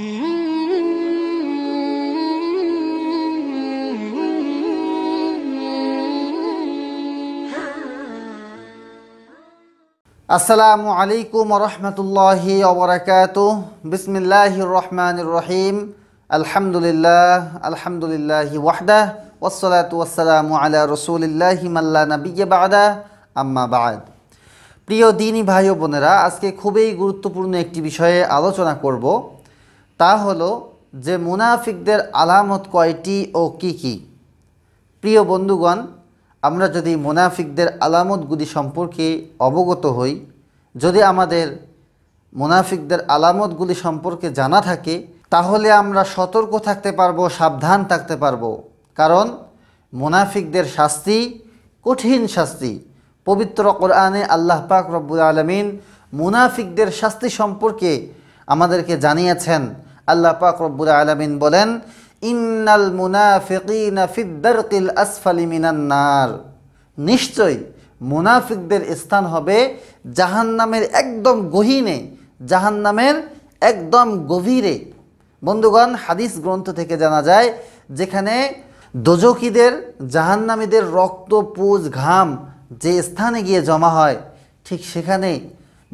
আসসালামু আলাইকুম রহমতুল্লাহি অবরাকাত বিসমিল্লাহ রহমান রহিম আলহামদুলিল্লাহ আলহামদুলিল্লাহি ওয়াহদা ওসলাত ওসালামু আলা রসুলিল্লাহি মাল্লা নবী বাদা আম্মা বাদ প্রিয় দিনী ভাই ও বোনেরা আজকে খুবই গুরুত্বপূর্ণ একটি বিষয়ে আলোচনা করব তা হলো যে মুনাফিকদের আলামত কয়টি ও কি কি। প্রিয় বন্ধুগণ আমরা যদি মুনাফিকদের আলামতগুলি সম্পর্কে অবগত হই যদি আমাদের মুনাফিকদের আলামতগুলি সম্পর্কে জানা থাকে তাহলে আমরা সতর্ক থাকতে পারবো সাবধান থাকতে পারবো কারণ মুনাফিকদের শাস্তি কঠিন শাস্তি পবিত্র কোরআনে আল্লাহ পাক রব্বুল আলমিন মুনাফিকদের শাস্তি সম্পর্কে আমাদেরকে জানিয়েছেন আল্লাহ পাক রব্বুল আলমিন বলেন ইন্নাল মুনাফিকিনা ফিদ্দারকিল আসফালি মিনান্নার নিশ্চয় মুনাফিকদের স্থান হবে জাহান্নামের একদম গহীনে জাহান্নামের একদম গভীরে বন্ধুগণ হাদিস গ্রন্থ থেকে জানা যায় যেখানে দোজকিদের জাহান্নামীদের রক্ত পুজ ঘাম যে স্থানে গিয়ে জমা হয় ঠিক সেখানে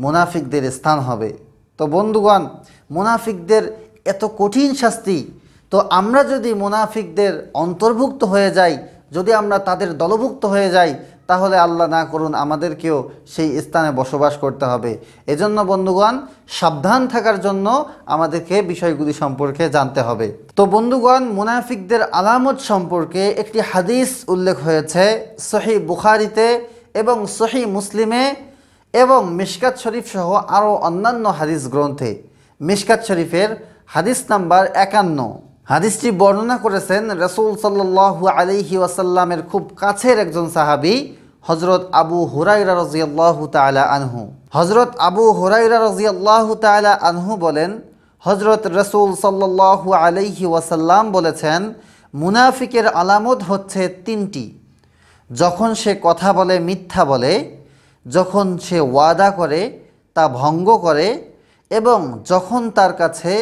মুনাফিকদের স্থান হবে তো বন্ধুগণ মুনাফিকদের এত কঠিন শাস্তি তো আমরা যদি মুনাফিকদের অন্তর্ভুক্ত হয়ে যাই যদি আমরা তাদের দলভুক্ত হয়ে যাই তাহলে আল্লাহ না করুন আমাদেরকেও সেই স্থানে বসবাস করতে হবে এজন্য বন্ধুগণ সাবধান থাকার জন্য আমাদেরকে বিষয়গুলি সম্পর্কে জানতে হবে তো বন্ধুগণ মুনাফিকদের আলামত সম্পর্কে একটি হাদিস উল্লেখ হয়েছে সহি বুখারিতে এবং সহি মুসলিমে এবং মিশকাত শরীফ সহ আরও অন্যান্য হাদিস গ্রন্থে মিশকাত শরীফের হাদিস নাম্বার একান্ন হাদিসটি বর্ণনা করেছেন রসুল সাল্লু আলিহি ওয়াসাল্লামের খুব কাছের একজন সাহাবি হজরত আবু হুরাইরা রজিয়াল্লাহ তালা আনহু হজরত আবু হুরাইরা রজিয়াল্লাহ তালা আনহু বলেন হজরত রসুল সাল্লু আলিহি ওয়াসাল্লাম বলেছেন মুনাফিকের আলামত হচ্ছে তিনটি যখন সে কথা বলে মিথ্যা বলে যখন সে ওয়াদা করে তা ভঙ্গ করে এবং যখন তার কাছে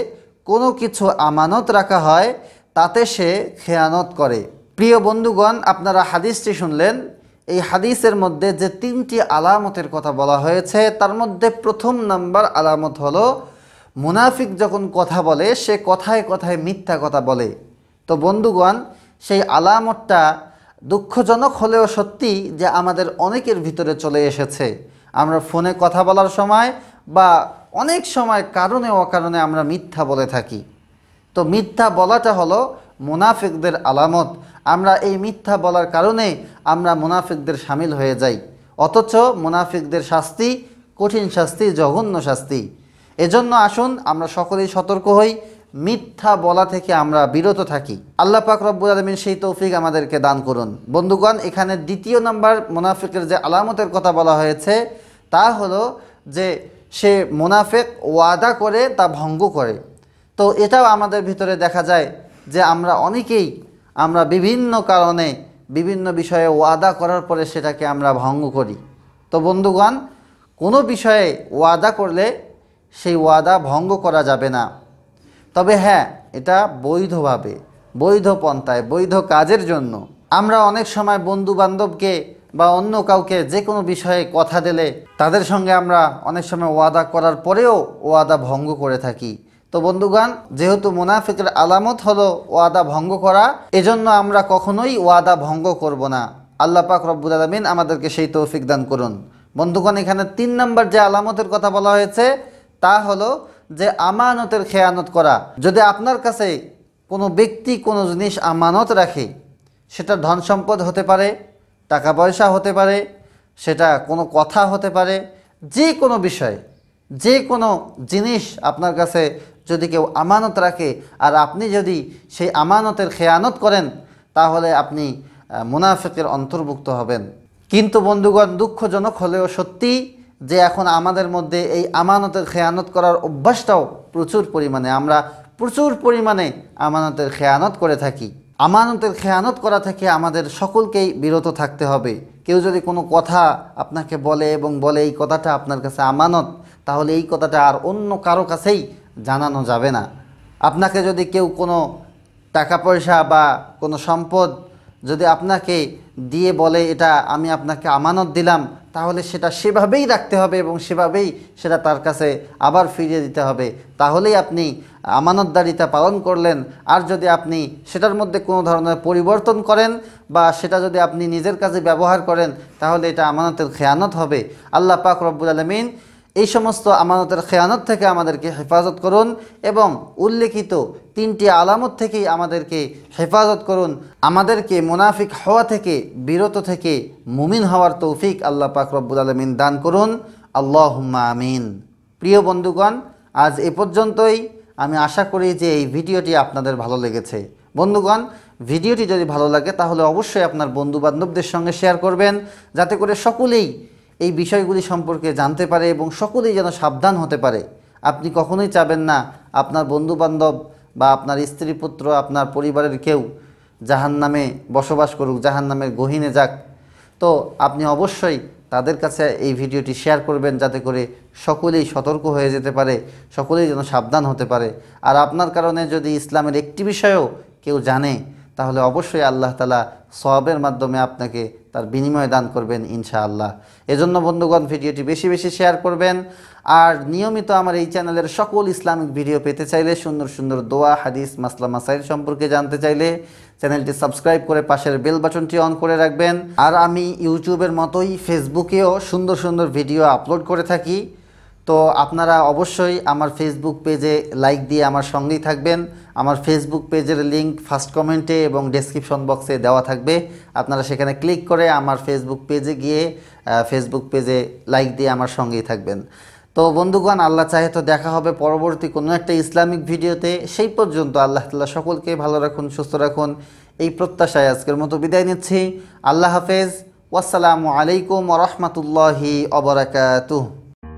কোনো কিছু আমানত রাখা হয় তাতে সে খেয়ানত করে প্রিয় বন্ধুগণ আপনারা হাদিসটি শুনলেন এই হাদিসের মধ্যে যে তিনটি আলামতের কথা বলা হয়েছে তার মধ্যে প্রথম নাম্বার আলামত হল মুনাফিক যখন কথা বলে সে কথায় কথায় মিথ্যা কথা বলে তো বন্ধুগণ সেই আলামতটা দুঃখজনক হলেও সত্যি যে আমাদের অনেকের ভিতরে চলে এসেছে আমরা ফোনে কথা বলার সময় বা অনেক সময় কারণে অকারণে আমরা মিথ্যা বলে থাকি তো মিথ্যা বলাটা হলো মুনাফিকদের আলামত আমরা এই মিথ্যা বলার কারণে আমরা মুনাফিকদের সামিল হয়ে যাই অথচ মুনাফিকদের শাস্তি কঠিন শাস্তি জঘন্য শাস্তি এজন্য আসুন আমরা সকলেই সতর্ক হই মিথ্যা বলা থেকে আমরা বিরত থাকি আল্লাহ পাক রব্বুল আলমিন সেই তৌফিক আমাদেরকে দান করুন বন্ধুগণ এখানে দ্বিতীয় নম্বর মুনাফিকের যে আলামতের কথা বলা হয়েছে তা হলো যে সে মোনাফেক ওয়াদা করে তা ভঙ্গ করে তো এটাও আমাদের ভিতরে দেখা যায় যে আমরা অনেকেই আমরা বিভিন্ন কারণে বিভিন্ন বিষয়ে ওয়াদা করার পরে সেটাকে আমরা ভঙ্গ করি তো বন্ধুগণ কোনো বিষয়ে ওয়াদা করলে সেই ওয়াদা ভঙ্গ করা যাবে না তবে হ্যাঁ এটা বৈধভাবে বৈধ পন্থায় বৈধ কাজের জন্য আমরা অনেক সময় বন্ধু বান্ধবকে বা অন্য কাউকে যে কোনো বিষয়ে কথা দিলে তাদের সঙ্গে আমরা অনেক সময় ওয়াদা করার পরেও ওয়াদা ভঙ্গ করে থাকি তো বন্ধুগান যেহেতু মুনাফিকের আলামত হলো ওয়াদা ভঙ্গ করা এজন্য আমরা কখনোই ওয়াদা ভঙ্গ করব না আল্লাহ পাক রব্বুল আলমিন আমাদেরকে সেই তৌফিক দান করুন বন্ধুগণ এখানে তিন নম্বর যে আলামতের কথা বলা হয়েছে তা হলো যে আমানতের খেয়ানত করা যদি আপনার কাছে কোনো ব্যক্তি কোনো জিনিস আমানত রাখে সেটা ধন সম্পদ হতে পারে টাকা পয়সা হতে পারে সেটা কোনো কথা হতে পারে যে কোনো বিষয় যে কোনো জিনিস আপনার কাছে যদি কেউ আমানত রাখে আর আপনি যদি সেই আমানতের খেয়ানত করেন তাহলে আপনি মুনাফেকের অন্তর্ভুক্ত হবেন কিন্তু বন্ধুগণ দুঃখজনক হলেও সত্যি যে এখন আমাদের মধ্যে এই আমানতের খেয়ানত করার অভ্যাসটাও প্রচুর পরিমাণে আমরা প্রচুর পরিমাণে আমানতের খেয়ানত করে থাকি আমানতের খেয়ানত করা থেকে আমাদের সকলকেই বিরত থাকতে হবে কেউ যদি কোনো কথা আপনাকে বলে এবং বলে এই কথাটা আপনার কাছে আমানত তাহলে এই কথাটা আর অন্য কারো কাছেই জানানো যাবে না আপনাকে যদি কেউ কোনো টাকা পয়সা বা কোনো সম্পদ যদি আপনাকে দিয়ে বলে এটা আমি আপনাকে আমানত দিলাম তাহলে সেটা সেভাবেই রাখতে হবে এবং সেভাবেই সেটা তার কাছে আবার ফিরিয়ে দিতে হবে তাহলেই আপনি আমানতদারিতা পালন করলেন আর যদি আপনি সেটার মধ্যে কোনো ধরনের পরিবর্তন করেন বা সেটা যদি আপনি নিজের কাজে ব্যবহার করেন তাহলে এটা আমানতের খেয়ানত হবে আল্লাহ পাক রব্বুল আলমিন এই সমস্ত আমানতের খেয়ানত থেকে আমাদেরকে হেফাজত করুন এবং উল্লেখিত তিনটি আলামত থেকেই আমাদেরকে হেফাজত করুন আমাদেরকে মুনাফিক হওয়া থেকে বিরত থেকে মুমিন হওয়ার তৌফিক আল্লাহ পাক রব্বুল আলমিন দান করুন আল্লাহ আমিন প্রিয় বন্ধুগণ আজ এ পর্যন্তই আমি আশা করি যে এই ভিডিওটি আপনাদের ভালো লেগেছে বন্ধুগণ ভিডিওটি যদি ভালো লাগে তাহলে অবশ্যই আপনার বন্ধু বান্ধবদের সঙ্গে শেয়ার করবেন যাতে করে সকলেই এই বিষয়গুলি সম্পর্কে জানতে পারে এবং সকলেই যেন সাবধান হতে পারে আপনি কখনোই চাবেন না আপনার বন্ধুবান্ধব বা আপনার স্ত্রী পুত্র আপনার পরিবারের কেউ জাহান নামে বসবাস করুক জাহান নামের গহিনে যাক তো আপনি অবশ্যই তাদের কাছে এই ভিডিওটি শেয়ার করবেন যাতে করে সকলেই সতর্ক হয়ে যেতে পারে সকলেই যেন সাবধান হতে পারে আর আপনার কারণে যদি ইসলামের একটি বিষয়েও কেউ জানে তাহলে অবশ্যই আল্লাহ তালা সবের মাধ্যমে আপনাকে তার বিনিময় দান করবেন ইনশাআল্লাহ এজন্য বন্ধুগণ ভিডিওটি বেশি বেশি শেয়ার করবেন আর নিয়মিত আমার এই চ্যানেলের সকল ইসলামিক ভিডিও পেতে চাইলে সুন্দর সুন্দর দোয়া হাদিস মাসলা মাসাইল সম্পর্কে জানতে চাইলে চ্যানেলটি সাবস্ক্রাইব করে পাশের বেল বাটনটি অন করে রাখবেন আর আমি ইউটিউবের মতোই ফেসবুকেও সুন্দর সুন্দর ভিডিও আপলোড করে থাকি তো আপনারা অবশ্যই আমার ফেসবুক পেজে লাইক দিয়ে আমার সঙ্গেই থাকবেন আমার ফেসবুক পেজের লিংক ফার্স্ট কমেন্টে এবং ডেসক্রিপশন বক্সে দেওয়া থাকবে আপনারা সেখানে ক্লিক করে আমার ফেসবুক পেজে গিয়ে ফেসবুক পেজে লাইক দিয়ে আমার সঙ্গেই থাকবেন তো বন্ধুগণ আল্লাহ চাহে তো দেখা হবে পরবর্তী কোনো একটা ইসলামিক ভিডিওতে সেই পর্যন্ত আল্লাহ তাল্লাহ সকলকে ভালো রাখুন সুস্থ রাখুন এই প্রত্যাশায় আজকের মতো বিদায় নিচ্ছি আল্লাহ হাফেজ ওয়াসালামু আলাইকুম রহমতুল্লাহি অবরাকাতু